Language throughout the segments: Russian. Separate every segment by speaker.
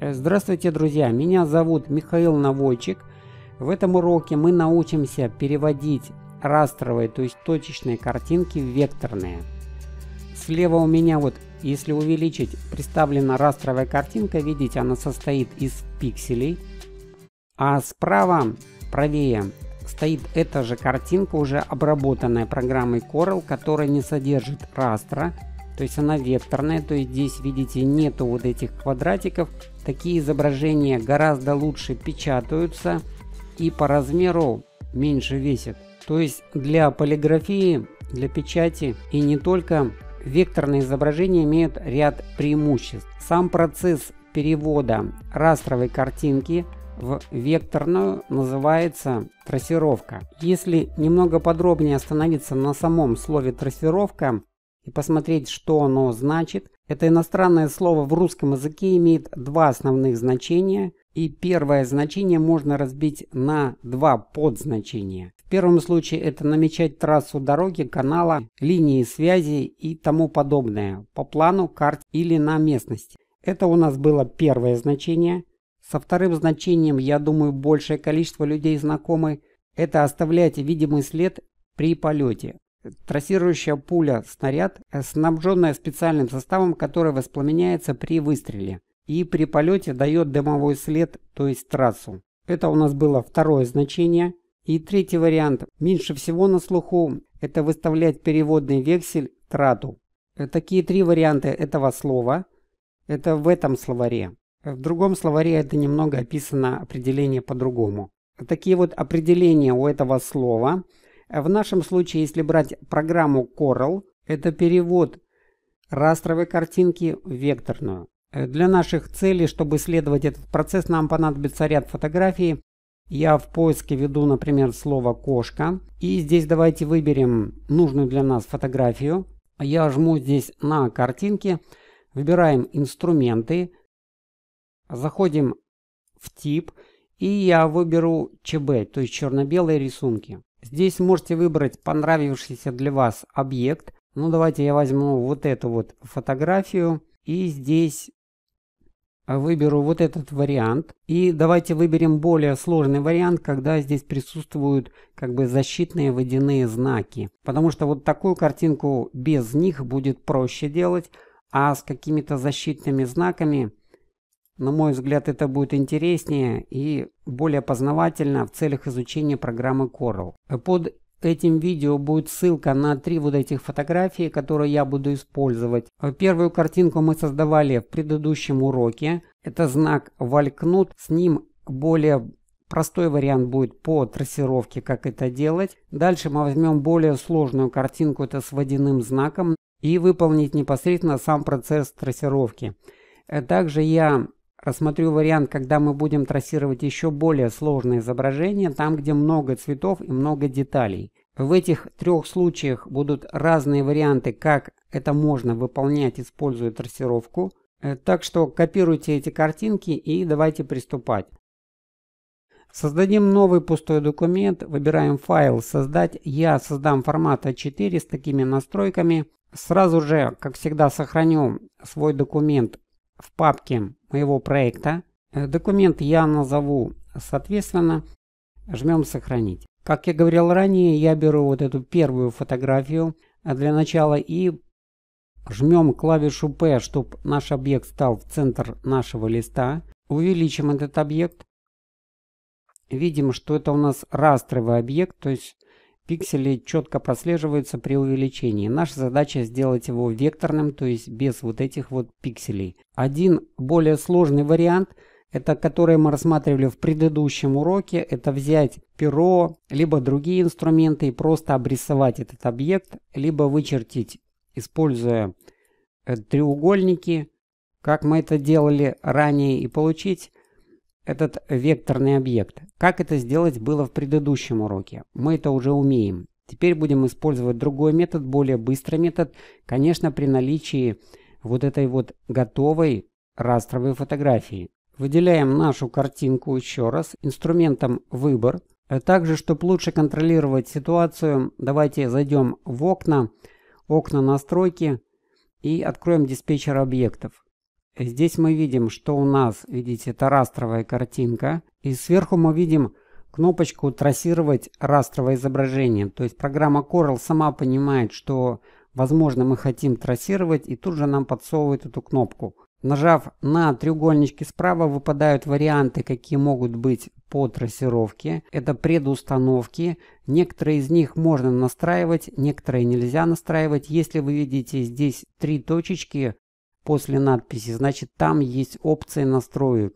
Speaker 1: Э, здравствуйте, друзья! Меня зовут Михаил Наводчик. В этом уроке мы научимся переводить растровые, то есть точечные картинки в векторные. Слева у меня вот, если увеличить, представлена растровая картинка. Видите, она состоит из пикселей. А справа, правее, стоит эта же картинка, уже обработанная программой Corel, которая не содержит растра. То есть она векторная, то есть здесь, видите, нету вот этих квадратиков, Такие изображения гораздо лучше печатаются и по размеру меньше весят. То есть для полиграфии, для печати и не только векторные изображения имеют ряд преимуществ. Сам процесс перевода растровой картинки в векторную называется трассировка. Если немного подробнее остановиться на самом слове трассировка и посмотреть, что оно значит, это иностранное слово в русском языке имеет два основных значения, и первое значение можно разбить на два подзначения. В первом случае это намечать трассу дороги, канала, линии связи и тому подобное по плану, карте или на местности. Это у нас было первое значение. Со вторым значением, я думаю, большее количество людей знакомы. Это оставлять видимый след при полете трассирующая пуля снаряд, э, снабженная специальным составом, который воспламеняется при выстреле и при полете дает дымовой след, то есть трассу. Это у нас было второе значение. И третий вариант, меньше всего на слуху, это выставлять переводный вексель трату. Э, такие три варианта этого слова. Это в этом словаре. Э, в другом словаре это немного описано определение по-другому. Такие вот определения у этого слова – в нашем случае, если брать программу Coral, это перевод растровой картинки в векторную. Э, для наших целей, чтобы исследовать этот процесс, нам понадобится ряд фотографий. Я в поиске веду, например, слово «кошка». И здесь давайте выберем нужную для нас фотографию. Я жму здесь на картинке, выбираем инструменты, заходим в тип, и я выберу ЧБ, то есть черно-белые рисунки. Здесь можете выбрать понравившийся для вас объект. Ну, давайте я возьму вот эту вот фотографию. И здесь э, выберу вот этот вариант. И давайте выберем более сложный вариант, когда здесь присутствуют как бы защитные водяные знаки. Потому что вот такую картинку без них будет проще делать, а с какими-то защитными знаками на мой взгляд, это будет интереснее и более познавательно в целях изучения программы Coral. Под этим видео будет ссылка на три вот этих фотографии, которые я буду использовать. Первую картинку мы создавали в предыдущем уроке. Это знак валькнут. С ним более простой вариант будет по трассировке, как это делать. Дальше мы возьмем более сложную картинку, это с водяным знаком, и выполнить непосредственно сам процесс трассировки. Также я Рассмотрю вариант, когда мы будем трассировать еще более сложные изображения, там где много цветов и много деталей. В этих трех случаях будут разные варианты, как это можно выполнять, используя трассировку. Э, так что копируйте эти картинки и давайте приступать. Создадим новый пустой документ, выбираем файл «Создать». Я создам формат А4 с такими настройками. Сразу же, как всегда, сохраню свой документ в папке моего проекта. Э, документ я назову соответственно. Жмем «Сохранить». Как я говорил ранее, я беру вот эту первую фотографию э, для начала и жмем клавишу P, чтобы наш объект стал в центр нашего листа. Увеличим этот объект. Видим, что это у нас растровый объект, то есть Пиксели четко прослеживаются при увеличении. Наша задача сделать его векторным, то есть без вот этих вот пикселей. Один более сложный вариант, это который мы рассматривали в предыдущем уроке, это взять перо, либо другие инструменты и просто обрисовать этот объект, либо вычертить, используя э, треугольники, как мы это делали ранее, и получить этот векторный объект. Как это сделать было в предыдущем уроке, мы это уже умеем. Теперь будем использовать другой метод, более быстрый метод, конечно, при наличии вот этой вот готовой растровой фотографии. Выделяем нашу картинку еще раз инструментом «Выбор». Э, также, чтобы лучше контролировать ситуацию, давайте зайдем в окна, окна настройки и откроем диспетчер объектов. Здесь мы видим, что у нас, видите, это растровая картинка. И сверху мы видим кнопочку «Трассировать растровое изображение». То есть программа Coral сама понимает, что, возможно, мы хотим трассировать, и тут же нам подсовывает эту кнопку. Нажав на треугольнички справа, выпадают варианты, какие могут быть по трассировке. Это предустановки. Некоторые из них можно настраивать, некоторые нельзя настраивать. Если вы видите здесь три точечки, после надписи, значит там есть опции настроек.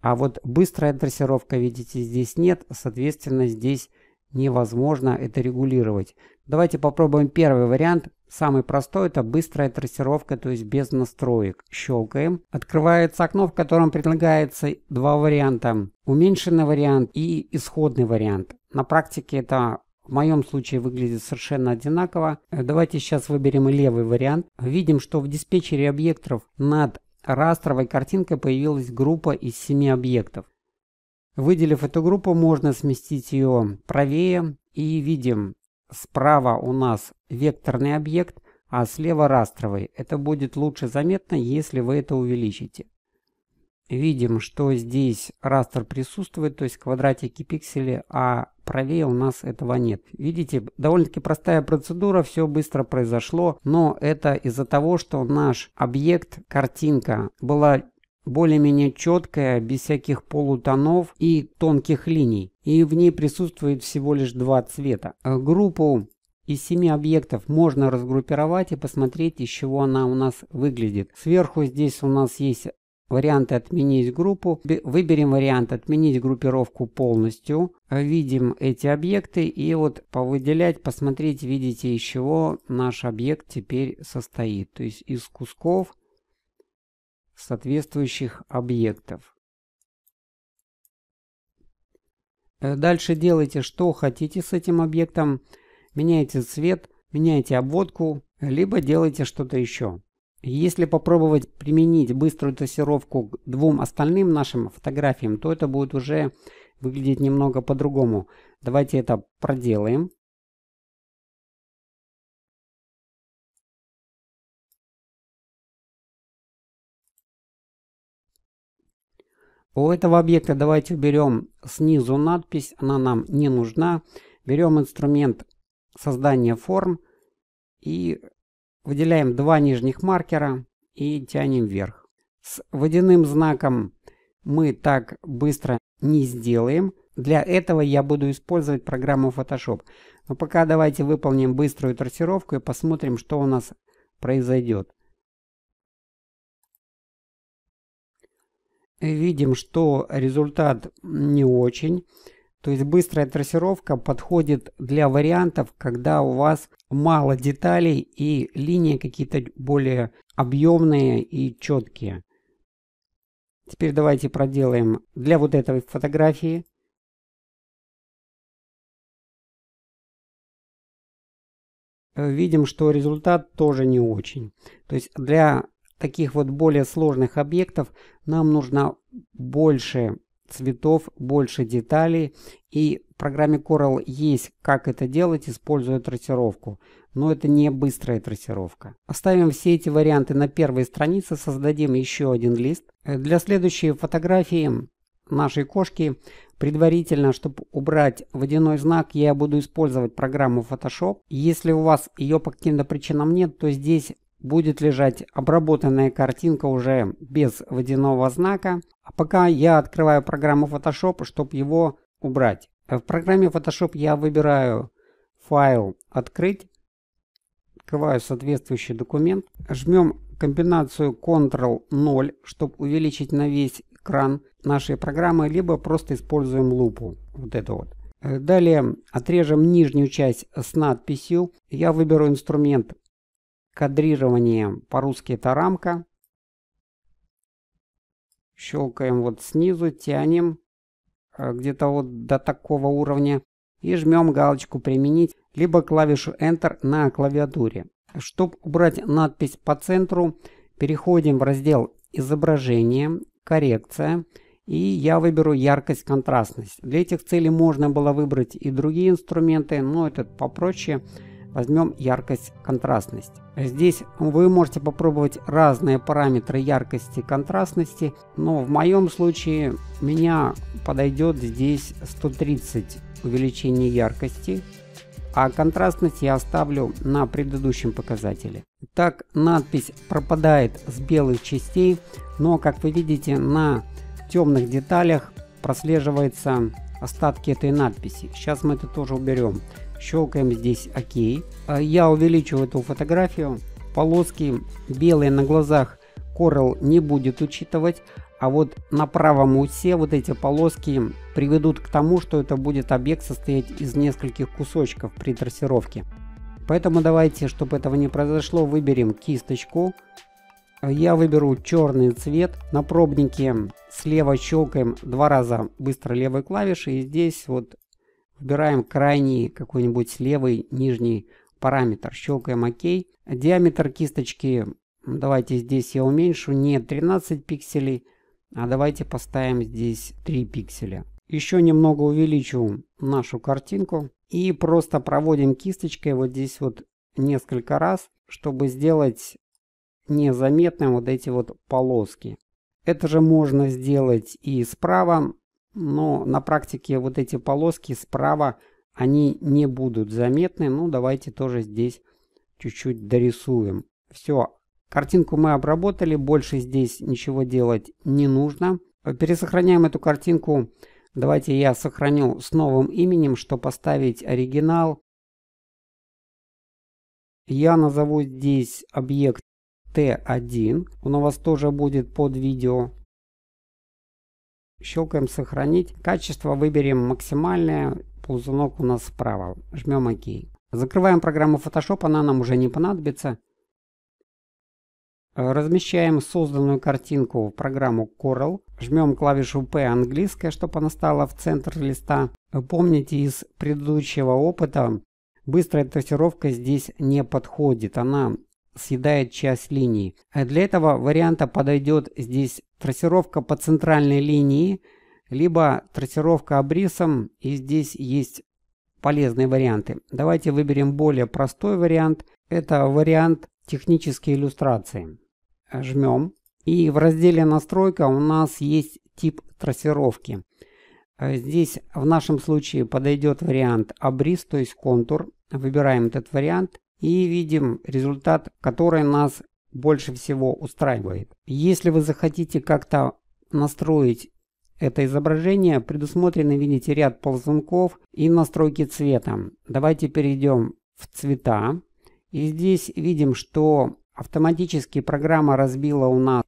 Speaker 1: А вот быстрая дрессировка, видите, здесь нет, соответственно здесь невозможно это регулировать. Давайте попробуем первый вариант. Самый простой это быстрая трассировка, то есть без настроек. Щелкаем. Открывается окно, в котором предлагается два варианта. Уменьшенный вариант и исходный вариант. На практике это в моем случае выглядит совершенно одинаково. Э, давайте сейчас выберем левый вариант. Видим, что в диспетчере объектов над растровой картинкой появилась группа из 7 объектов. Выделив эту группу, можно сместить ее правее и видим справа у нас векторный объект, а слева растровый. Это будет лучше заметно, если вы это увеличите видим, что здесь растер присутствует, то есть квадратики пикселей, а правее у нас этого нет. Видите, довольно-таки простая процедура, все быстро произошло, но это из-за того, что наш объект, картинка, была более-менее четкая, без всяких полутонов и тонких линий. И в ней присутствует всего лишь два цвета. Э, группу из семи объектов можно разгруппировать и посмотреть, из чего она у нас выглядит. Сверху здесь у нас есть варианты «Отменить группу». Выберем вариант «Отменить группировку полностью». Видим эти объекты и вот повыделять, посмотреть, видите, из чего наш объект теперь состоит. То есть из кусков соответствующих объектов. Э, дальше делайте, что хотите с этим объектом. Меняйте цвет, меняйте обводку, либо делайте что-то еще. Если попробовать применить быструю трассировку к двум остальным нашим фотографиям, то это будет уже выглядеть немного по-другому. Давайте это проделаем. У этого объекта давайте уберем снизу надпись, она нам не нужна. Берем инструмент создания форм и Выделяем два нижних маркера и тянем вверх. С водяным знаком мы так быстро не сделаем. Для этого я буду использовать программу Photoshop. Но пока давайте выполним быструю трассировку и посмотрим, что у нас произойдет. Видим, что результат не очень. То есть быстрая трассировка подходит для вариантов, когда у вас мало деталей и линии какие-то более объемные и четкие. Теперь давайте проделаем для вот этой фотографии. Видим, что результат тоже не очень. То есть для таких вот более сложных объектов нам нужно больше цветов, больше деталей. И в программе Coral есть как это делать, используя трассировку. Но это не быстрая трассировка. Оставим все эти варианты на первой странице, создадим еще один лист. Э, для следующей фотографии нашей кошки предварительно, чтобы убрать водяной знак, я буду использовать программу Photoshop. Если у вас ее по каким-то причинам нет, то здесь будет лежать обработанная картинка уже без водяного знака. А пока я открываю программу Photoshop, чтобы его убрать. Э, в программе Photoshop я выбираю файл «Открыть», открываю соответствующий документ, жмем комбинацию Ctrl-0, чтобы увеличить на весь экран нашей программы, либо просто используем лупу, вот это вот. Э, далее отрежем нижнюю часть с надписью. Я выберу инструмент Кадрирование по-русски это рамка. Щелкаем вот снизу, тянем э, где-то вот до такого уровня и жмем галочку «Применить», либо клавишу Enter на клавиатуре. Чтобы убрать надпись по центру, переходим в раздел «Изображение», «Коррекция» и я выберу яркость, контрастность. Для этих целей можно было выбрать и другие инструменты, но этот попроще – Возьмем яркость контрастность. Здесь вы можете попробовать разные параметры яркости и контрастности, но в моем случае меня подойдет здесь 130 увеличение яркости, а контрастность я оставлю на предыдущем показателе. Так надпись пропадает с белых частей, но как вы видите на темных деталях прослеживаются остатки этой надписи. Сейчас мы это тоже уберем щелкаем здесь ОК. А, я увеличу эту фотографию. Полоски белые на глазах Coral не будет учитывать, а вот на правом усе вот эти полоски приведут к тому, что это будет объект состоять из нескольких кусочков при трассировке. Поэтому давайте, чтобы этого не произошло, выберем кисточку. Я выберу черный цвет. На пробнике слева щелкаем два раза быстро левой клавишей. И здесь вот Выбираем крайний какой-нибудь левый нижний параметр, щелкаем ОК. Диаметр кисточки, давайте здесь я уменьшу, не 13 пикселей, а давайте поставим здесь 3 пикселя. Еще немного увеличу нашу картинку и просто проводим кисточкой вот здесь вот несколько раз, чтобы сделать незаметным вот эти вот полоски. Это же можно сделать и справа но на практике вот эти полоски справа, они не будут заметны. Ну, давайте тоже здесь чуть-чуть дорисуем. Все, картинку мы обработали, больше здесь ничего делать не нужно. Пересохраняем эту картинку. Давайте я сохраню с новым именем, что поставить оригинал. Я назову здесь объект Т1. Он у вас тоже будет под видео щелкаем «Сохранить». Качество выберем максимальное, ползунок у нас справа. Жмем «Ок». Закрываем программу Photoshop, она нам уже не понадобится. Размещаем созданную картинку в программу Corel. Жмем клавишу P английская, чтобы она стала в центр листа. Помните из предыдущего опыта, быстрая тестировка здесь не подходит. Она съедает часть линии. Для этого варианта подойдет здесь трассировка по центральной линии, либо трассировка обрисом, и здесь есть полезные варианты. Давайте выберем более простой вариант. Это вариант технические иллюстрации. Жмем. И в разделе настройка у нас есть тип трассировки. Здесь в нашем случае подойдет вариант обрис, то есть контур. Выбираем этот вариант и видим результат, который нас больше всего устраивает. Если вы захотите как-то настроить это изображение, предусмотрены, видите, ряд ползунков и настройки цвета. Давайте перейдем в цвета. И здесь видим, что автоматически программа разбила у нас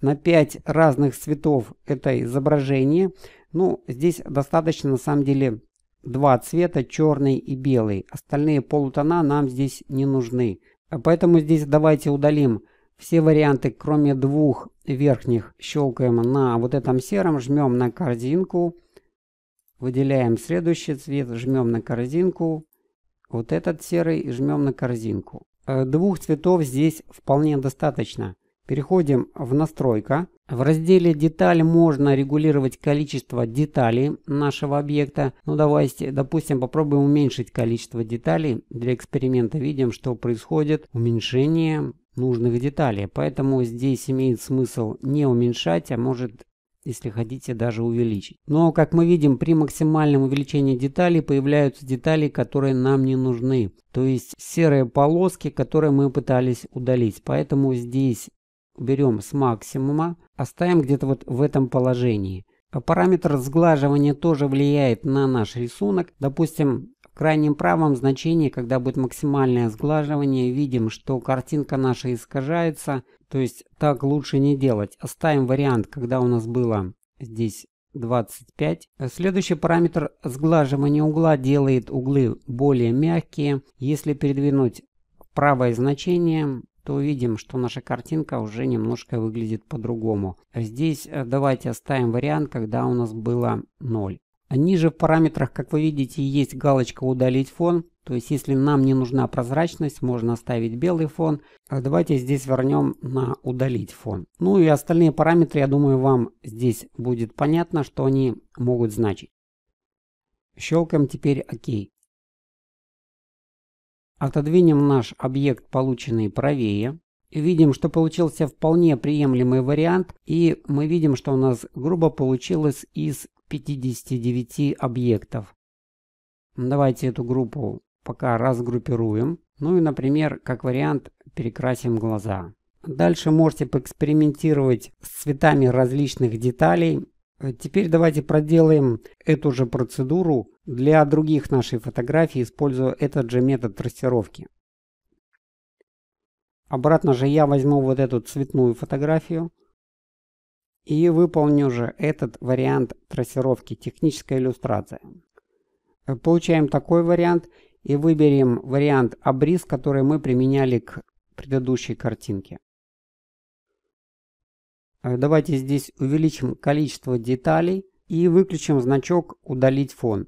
Speaker 1: на 5 разных цветов это изображение. Ну, здесь достаточно на самом деле два цвета, черный и белый. Остальные полутона нам здесь не нужны. А поэтому здесь давайте удалим все варианты, кроме двух верхних. Щелкаем на вот этом сером, жмем на корзинку. Выделяем следующий цвет, жмем на корзинку. Вот этот серый, жмем на корзинку. Э, двух цветов здесь вполне достаточно. Переходим в настройка. В разделе деталь можно регулировать количество деталей нашего объекта. Ну давайте, допустим, попробуем уменьшить количество деталей. Для эксперимента видим, что происходит уменьшение нужных деталей. Поэтому здесь имеет смысл не уменьшать, а может если хотите даже увеличить. Но, как мы видим, при максимальном увеличении деталей появляются детали, которые нам не нужны. То есть серые полоски, которые мы пытались удалить. Поэтому здесь берем с максимума, оставим где-то вот в этом положении. А параметр сглаживания тоже влияет на наш рисунок. Допустим, в крайнем правом значении, когда будет максимальное сглаживание, видим, что картинка наша искажается. То есть так лучше не делать. Оставим вариант, когда у нас было здесь 25. Следующий параметр сглаживания угла делает углы более мягкие. Если передвинуть правое значение, то увидим, что наша картинка уже немножко выглядит по-другому. Здесь э, давайте оставим вариант, когда у нас было 0. Ниже в параметрах, как вы видите, есть галочка «Удалить фон». То есть, если нам не нужна прозрачность, можно оставить белый фон. А давайте здесь вернем на «Удалить фон». Ну и остальные параметры, я думаю, вам здесь будет понятно, что они могут значить. Щелкаем теперь «Ок». Отодвинем наш объект, полученный правее. Видим, что получился вполне приемлемый вариант, и мы видим, что у нас грубо получилось из 59 объектов. Давайте эту группу пока разгруппируем. Ну и, например, как вариант, перекрасим глаза. Дальше можете поэкспериментировать с цветами различных деталей. Э, теперь давайте проделаем эту же процедуру для других нашей фотографий, используя этот же метод трассировки. Обратно же я возьму вот эту цветную фотографию и выполню же этот вариант трассировки, техническая иллюстрация. Э, получаем такой вариант и выберем вариант обрез, который мы применяли к предыдущей картинке. Э, давайте здесь увеличим количество деталей и выключим значок «Удалить фон».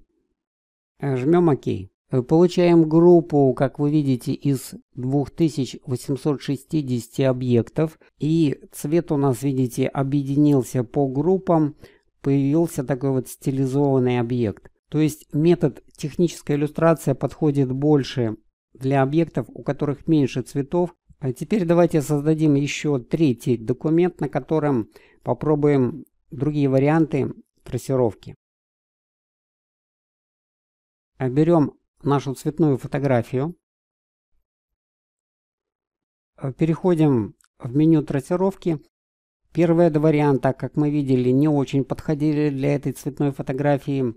Speaker 1: Э, Жмем ОК. Э, получаем группу, как вы видите, из 2860 объектов. И цвет у нас, видите, объединился по группам. Появился такой вот стилизованный объект. То есть метод техническая иллюстрация подходит больше для объектов, у которых меньше цветов, а теперь давайте создадим еще третий документ, на котором попробуем другие варианты трассировки. А берем нашу цветную фотографию. А переходим в меню трассировки. Первые два варианта, как мы видели, не очень подходили для этой цветной фотографии.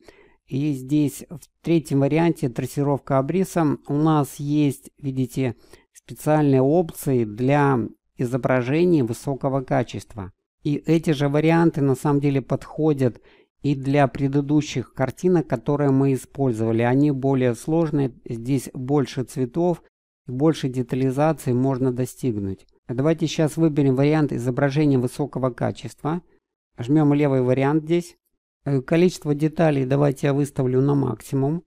Speaker 1: И здесь в третьем варианте трассировка обриса у нас есть, видите, специальные опции для изображений высокого качества. И эти же варианты на самом деле подходят и для предыдущих картинок, которые мы использовали. Они более сложные, здесь больше цветов, больше детализации можно достигнуть. Давайте сейчас выберем вариант изображения высокого качества. Жмем левый вариант здесь. Э, количество деталей давайте я выставлю на максимум.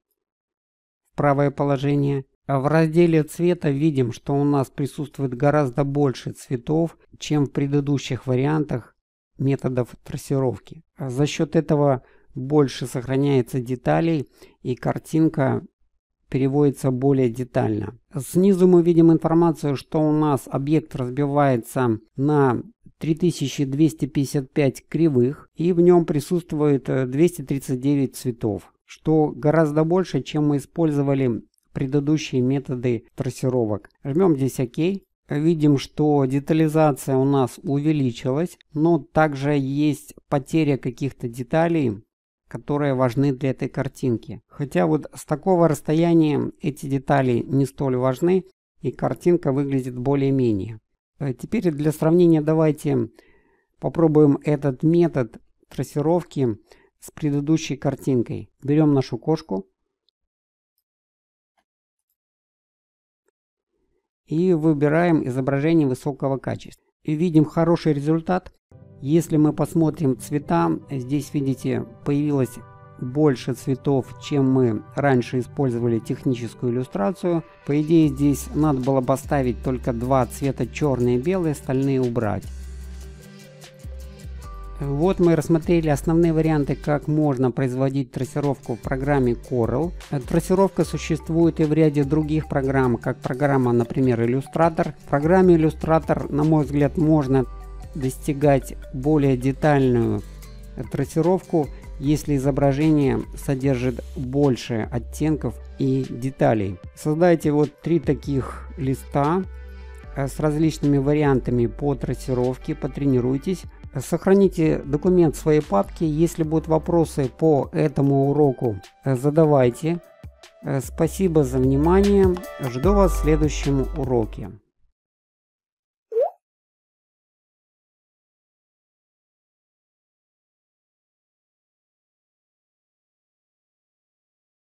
Speaker 1: Правое положение. А в разделе цвета видим, что у нас присутствует гораздо больше цветов, чем в предыдущих вариантах методов трассировки. А за счет этого больше сохраняется деталей и картинка переводится более детально. Снизу мы видим информацию, что у нас объект разбивается на 3255 кривых, и в нем присутствует 239 э, цветов, что гораздо больше, чем мы использовали предыдущие методы трассировок. Жмем здесь ОК. Видим, что детализация у нас увеличилась, но также есть потеря каких-то деталей, которые важны для этой картинки. Хотя вот с такого расстояния эти детали не столь важны, и картинка выглядит более-менее. Э, теперь для сравнения давайте попробуем этот метод трассировки с предыдущей картинкой. Берем нашу кошку и выбираем изображение высокого качества. И видим хороший результат. Если мы посмотрим цвета, здесь видите появилась больше цветов, чем мы раньше использовали техническую иллюстрацию. По идее здесь надо было бы оставить только два цвета черный и белый, остальные убрать. Вот мы рассмотрели основные варианты, как можно производить трассировку в программе Corel. Трассировка существует и в ряде других программ, как программа, например, Illustrator. В программе Illustrator, на мой взгляд, можно достигать более детальную трассировку если изображение содержит больше оттенков и деталей. Создайте вот три таких листа э, с различными вариантами по трассировке, потренируйтесь. Сохраните документ в своей папке. Если будут вопросы по этому уроку, э, задавайте. Э, спасибо за внимание. Жду вас в следующем уроке.